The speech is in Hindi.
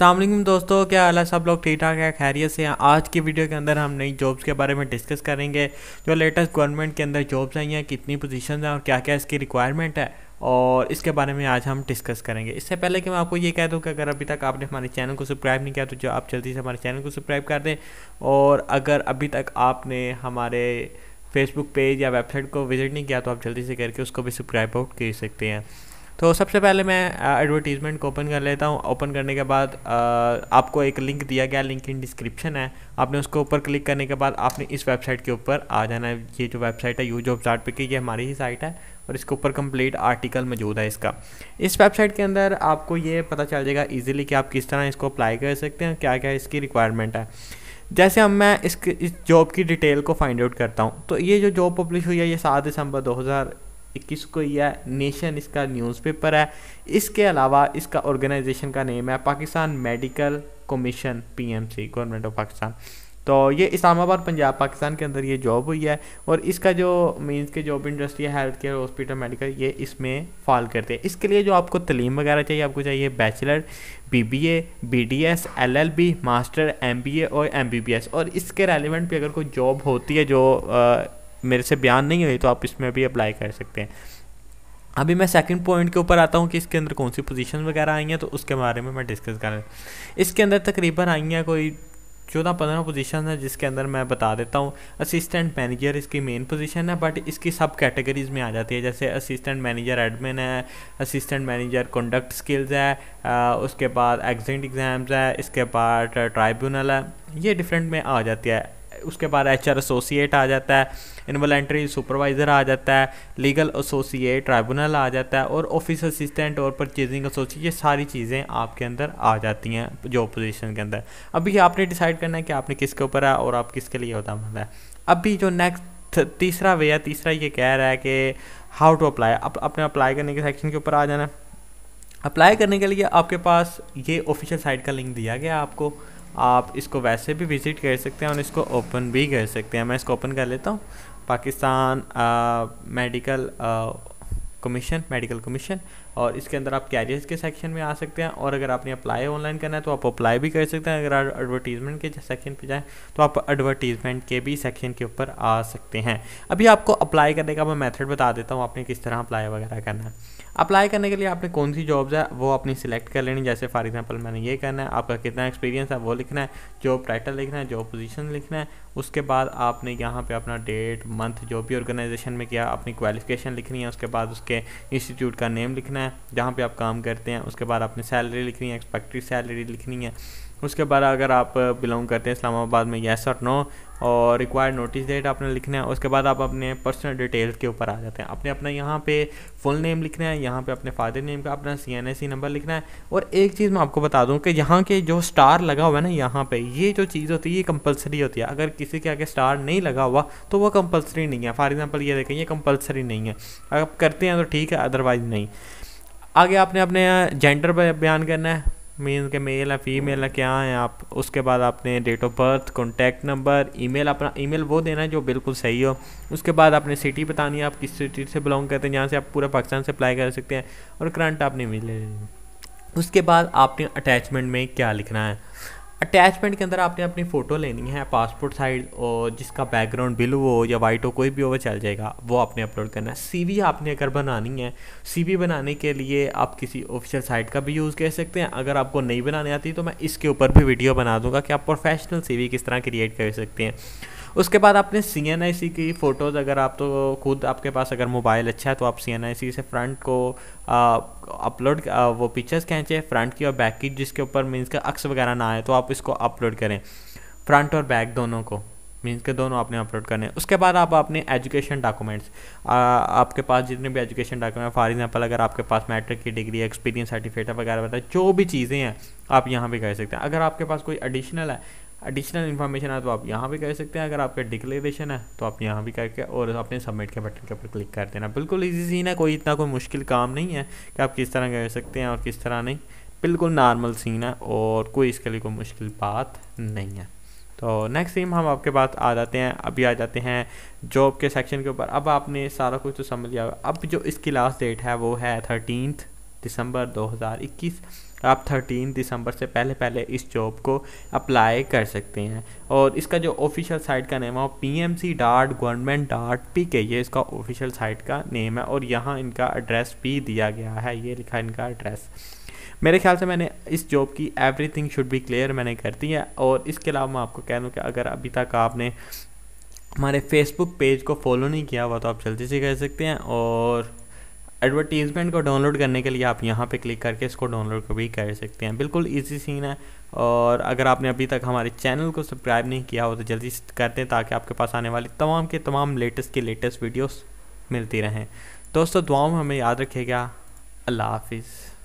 तमाम दोस्तों क्या हाल है सब लोग ठीक ठाक है खैरियत से हैं आज की वीडियो के अंदर हम नई जॉब्स के बारे में डिस्कस करेंगे जो लेटेस्ट गवर्नमेंट के अंदर जॉब्स आई हैं कितनी पोजीशंस हैं और क्या क्या इसकी रिक्वायरमेंट है और इसके बारे में आज हम डिस्कस करेंगे इससे पहले कि मैं आपको ये कह दूँ कि अगर अभी तक आपने हमारे चैनल को सब्सक्राइब नहीं किया तो जो आप जल्दी से हमारे चैनल को सब्सक्राइब कर दें और अगर अभी तक आपने हमारे फेसबुक पेज या वेबसाइट को विज़िट नहीं किया तो आप जल्दी से करके उसको भी सब्सक्राइब आउट कर सकते हैं तो सबसे पहले मैं एडवर्टीज़मेंट को ओपन कर लेता हूँ ओपन करने के बाद आपको एक लिंक दिया गया लिंक इन डिस्क्रिप्शन है आपने उसके ऊपर क्लिक करने के बाद आपने इस वेबसाइट के ऊपर आ जाना है ये जो वेबसाइट है यू जॉब चार्ट पे की ये हमारी ही साइट है और इसके ऊपर कंप्लीट आर्टिकल मौजूद है इसका इस वेबसाइट के अंदर आपको ये पता चल जाएगा ईजिली कि आप किस तरह इसको अप्लाई कर सकते हैं क्या क्या इसकी रिक्वायरमेंट है जैसे हम मैं इस इस जॉब की डिटेल को फाइंड आउट करता हूँ तो ये जो जॉब पब्लिश हुई है ये सात दिसंबर दो इक्कीस को यह नेशन इसका न्यूज़पेपर है इसके अलावा इसका ऑर्गेनाइजेशन का नेम है Pakistan medical commission PMC government of Pakistan तो ये इस्लामाबाद पंजाब पाकिस्तान के अंदर ये जॉब हुई है और इसका जो मीन्स के जॉब इंडस्ट्री है हेल्थ केयर हॉस्पिटल मेडिकल ये इसमें फॉल करते हैं इसके लिए जो आपको तलीम वगैरह चाहिए आपको चाहिए bachelor B B A B D S L L B master M B A और एम बी बी एस और इसके रेलिवेंट भी अगर कोई जॉब होती है जो आ, मेरे से बयान नहीं हुई तो आप इसमें भी अप्लाई कर सकते हैं अभी मैं सेकंड पॉइंट के ऊपर आता हूँ कि इसके अंदर कौन सी पोजीशन वगैरह आई हैं तो उसके बारे में मैं डिस्कस कर इसके अंदर तकरीबन आई हैं कोई चौदह पंद्रह पोजीशन है जिसके अंदर मैं बता देता हूँ असिस्टेंट मैनेजर इसकी मेन पोजीशन है बट इसकी सब कैटेगरीज में आ जाती है जैसे असिस्टेंट मैनेजर एडमिन है असिस्टेंट मैनेजर कंडक्ट स्किल्स है आ, उसके बाद एग्जिट एग्ज़ाम्स है इसके बाद ट्राइब्यूनल है ये डिफरेंट में आ जाती है उसके बाद एच आर एसोसिएट आ जाता है इन्वॉलेंट्री सुपरवाइज़र आ जाता है लीगल एसोसिएट ट्राइबूनल आ जाता है और ऑफिस असिस्टेंट और परचेजिंग एसोसिएट ये सारी चीज़ें आपके अंदर आ जाती हैं जो पोजिशन के अंदर अभी आपने डिसाइड करना है कि आपने किसके ऊपर है और आप किसके लिए होता मतलब है अभी जो नेक्स्ट तीसरा वे है तीसरा ये कह रहा है कि हाउ टू अप्लाई आप अपने अप्लाई करने के सेक्शन के ऊपर आ जाना अप्लाई करने के लिए आपके पास ये ऑफिशियल साइट का लिंक दिया गया आपको आप इसको वैसे भी विज़िट कर सकते हैं और इसको ओपन भी कर सकते हैं मैं इसको ओपन कर लेता हूँ Pakistan medical commission medical commission और इसके अंदर आप कैरियर्स के सेक्शन में आ सकते हैं और अगर आपने अप्लाई ऑनलाइन करना है तो आप अप्लाई भी कर सकते हैं अगर आप एडवर्टीज़मेंट के सेक्शन पर जाएँ तो आप एडवर्टीज़मेंट के भी सेक्शन के ऊपर आ सकते हैं अभी आपको अप्लाई करने का मैं मैथड बता देता हूँ आपने किस तरह अप्लाई वगैरह करना है अप्लाई करने के लिए आपने कौन सी जॉब्स है वो अपनी सिलेक्ट कर लेनी जैसे फॉर एग्जांपल मैंने ये करना है आपका कितना एक्सपीरियंस है वो लिखना है जॉब टाइटल लिखना है जॉब पोजीशन लिखना है उसके बाद आपने यहाँ पे अपना डेट मंथ जो भी ऑर्गेनाइजेशन में किया अपनी क्वालिफिकेशन लिखनी है उसके बाद उसके इंस्टीट्यूट का नेम लिखना है जहाँ पे आप काम करते हैं उसके बाद अपनी सैलरी लिखनी है एक्सपेक्टेड सैलरी लिखनी है उसके बाद अगर आप बिलोंग करते हैं इस्लामाबाद में येस और नो और रिक्वायर्ड नोटिस डेट आपने लिखना है उसके बाद आप अपने पर्सनल डिटेल्स के ऊपर आ जाते हैं अपने अपना यहाँ पे फुल नेम लिखना है यहाँ पे अपने फादर नेम का अपना सी एन नंबर लिखना है और एक चीज़ मैं आपको बता दूँ कि यहाँ के जो स्टार लगा हुआ है ना यहाँ पे ये जो चीज़ होती है ये कंपलसरी होती है अगर किसी के आगे स्टार नहीं लगा हुआ तो वो कंपलसरी नहीं है फॉर एग्ज़ाम्पल ये देखें ये कंपलसरी नहीं है अगर आप करते हैं तो ठीक है अदरवाइज़ नहीं आगे आपने अपने जेंडर बयान करना है मीन के मेल है फीमेल है क्या हैं आप उसके बाद आपने date of birth contact number email अपना ईमेल वो देना है जो बिल्कुल सही हो उसके बाद आपने सिटी बतानी है आप किस सिटी से बिलोंग करते हैं जहाँ से आप पूरा पाकिस्तान से अप्लाई कर सकते हैं और करंट आपने मिल उसके बाद आपने अटैचमेंट में क्या लिखना है अटैचमेंट के अंदर आपने अपनी फ़ोटो लेनी है पासपोर्ट साइज़ और जिसका बैकग्राउंड ब्लू हो या वाइट हो कोई भी हो चल जाएगा वो आपने अपलोड करना है सीवी आपने अगर बनानी है सीवी बनाने के लिए आप किसी ऑफिशियल साइट का भी यूज़ कर सकते हैं अगर आपको नहीं बनाने आती तो मैं इसके ऊपर भी वीडियो बना दूंगा कि आप प्रोफेशनल वी किस तरह क्रिएट कर सकते हैं उसके बाद आपने सी एन आई सी की फ़ोटोज़ अगर आप तो खुद आपके पास अगर मोबाइल अच्छा है तो आप सी एन आई सी से फ्रंट को अपलोड वो पिक्चर्स खींचे फ्रंट की और बैक की जिसके ऊपर मीन्स का अक्स वगैरह ना आए तो आप इसको अपलोड करें फ्रंट और बैक दोनों को मीन्स के दोनों आपने अपलोड करने हैं उसके बाद आप अपने एजुकेशन डॉक्यूमेंट्स आपके पास जितने भी एजुकेशन डॉक्यूमेंट फॉर एग्जांपल अगर आपके पास मैट्रिक की डिग्री एक्सपीरियंस सर्टिफिकेट वगैरह वगैरह जो भी चीज़ें हैं आप यहाँ भी कर सकते हैं अगर आपके पास कोई एडिशनल है एडिशनल इन्फॉर्मेशन है तो आप यहाँ भी कर सकते हैं अगर आपका डिक्लेरेशन है तो आप यहाँ भी करके और अपने सबमिट के बटन के ऊपर क्लिक कर देना बिल्कुल ईजी सीन है कोई इतना कोई मुश्किल काम नहीं है कि आप किस तरह कर सकते हैं और किस तरह नहीं बिल्कुल नॉर्मल सीन है और कोई इसके लिए कोई मुश्किल बात नहीं है तो नेक्स्ट सीम हम आपके पास आ जाते हैं अभी आ जाते हैं जॉब के सेक्शन के ऊपर अब आपने सारा कुछ तो समझ लिया अब जो इसकी लास्ट डेट है वो है थर्टीनथ दिसंबर 2021 आप 13 दिसंबर से पहले पहले इस जॉब को अप्लाई कर सकते हैं और इसका जो ऑफिशियल साइट का नेम है वो P M C dot government dot P K ये इसका ऑफिशियल साइट का नेम है और यहाँ इनका एड्रेस भी दिया गया है ये लिखा इनका एड्रेस मेरे ख्याल से मैंने इस जॉब की एवरीथिंग शुड बी क्लियर मैंने कर दी है और इसके अलावा मैं आपको कह दूँ कि अगर अभी तक आपने हमारे फेसबुक पेज को फॉलो नहीं किया हुआ तो आप जल्दी से कर सकते हैं और एडवर्टीज़मेंट को डाउनलोड करने के लिए आप यहाँ पे क्लिक करके इसको डाउनलोड भी कर सकते हैं बिल्कुल इजी सीन है और अगर आपने अभी तक हमारे चैनल को सब्सक्राइब नहीं किया हो तो जल्दी कर दें ताकि आपके पास आने वाली तमाम के तमाम लेटेस्ट की लेटेस्ट वीडियोस मिलती रहें दोस्तों दुआओं में हमें याद रखेगा अल्लाह हाफिज़